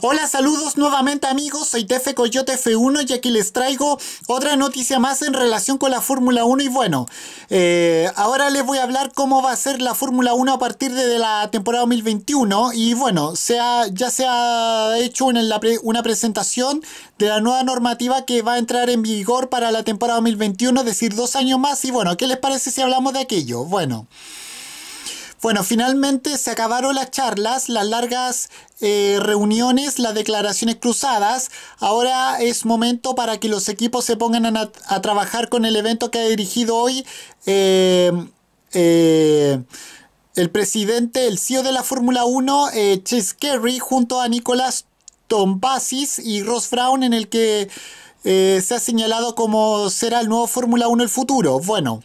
Hola, saludos nuevamente amigos, soy Tefe Coyote F1 y aquí les traigo otra noticia más en relación con la Fórmula 1 y bueno, eh, ahora les voy a hablar cómo va a ser la Fórmula 1 a partir de la temporada 2021 y bueno, ya se ha hecho una presentación de la nueva normativa que va a entrar en vigor para la temporada 2021, es decir, dos años más y bueno, ¿qué les parece si hablamos de aquello? Bueno... Bueno, finalmente se acabaron las charlas, las largas eh, reuniones, las declaraciones cruzadas. Ahora es momento para que los equipos se pongan a, trabajar con el evento que ha dirigido hoy eh, eh, el presidente, el CEO de la Fórmula 1, Chase Carey, junto a Nicolás Tombasis y Ross Brown, en el que se ha señalado como será el nuevo Fórmula 1 el futuro. Bueno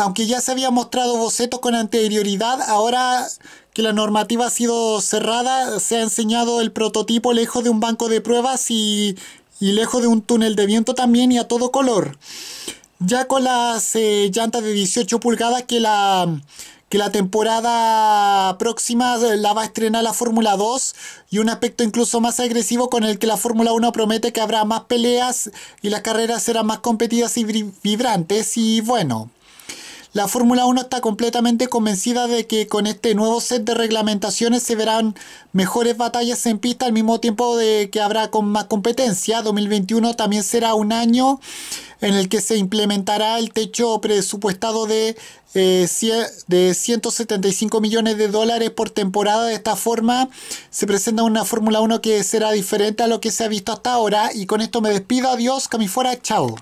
aunque ya se había mostrado bocetos con anterioridad, ahora que la normativa ha sido cerrada, se ha enseñado el prototipo lejos de un banco de pruebas y, lejos de un túnel de viento también y a todo color. Ya con las eh, llantas de 18 pulgadas que la que la temporada próxima eh, la va a estrenar la Fórmula 2 y un aspecto incluso más agresivo con el que la Fórmula 1 promete que habrá más peleas y las carreras serán más competidas y vibrantes y bueno, la Fórmula 1 está completamente convencida de que con este nuevo set de reglamentaciones se verán mejores batallas en pista al mismo tiempo de que habrá con más competencia. 2021 también será un año en el que se implementará el techo presupuestado de, eh, de 175 millones de dólares por temporada. De esta forma se presenta una Fórmula 1 que será diferente a lo que se ha visto hasta ahora. Y con esto me despido. Adiós, fuera, Chao.